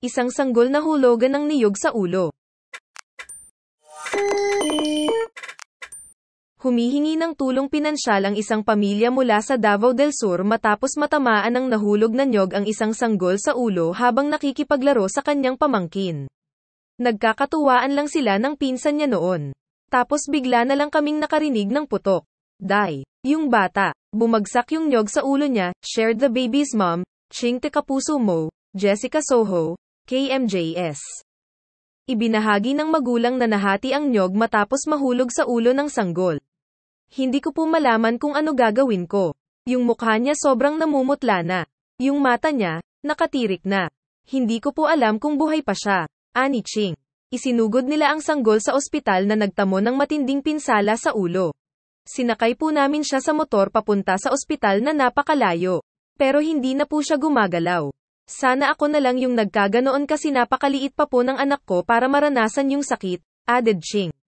Isang sanggol na hulugan ng niyog sa ulo. Humihingi ng tulong pinansyal ang isang pamilya mula sa Davao del Sur matapos matamaan ng nahulog na niyog ang isang sanggol sa ulo habang nakikipaglaro sa kanyang pamangkin. Nagkakatuwaan lang sila ng pinsan niya noon. Tapos bigla na lang kaming nakarinig ng putok. Dai, Yung bata. Bumagsak yung nyog sa ulo niya, shared the baby's mom, Ching Tekapuso Mo, Jessica Soho, KMJS. Ibinahagi ng magulang na nahati ang nyog matapos mahulog sa ulo ng sanggol. Hindi ko po malaman kung ano gagawin ko. Yung mukha niya sobrang namumutla na. Yung mata niya, nakatirik na. Hindi ko po alam kung buhay pa siya. Ani Ching. Isinugod nila ang sanggol sa ospital na nagtamo ng matinding pinsala sa ulo. Sinakay po namin siya sa motor papunta sa ospital na napakalayo. Pero hindi na po siya gumagalaw. Sana ako na lang yung nagkaganoon kasi napakaliit pa po ng anak ko para maranasan yung sakit, added Ching.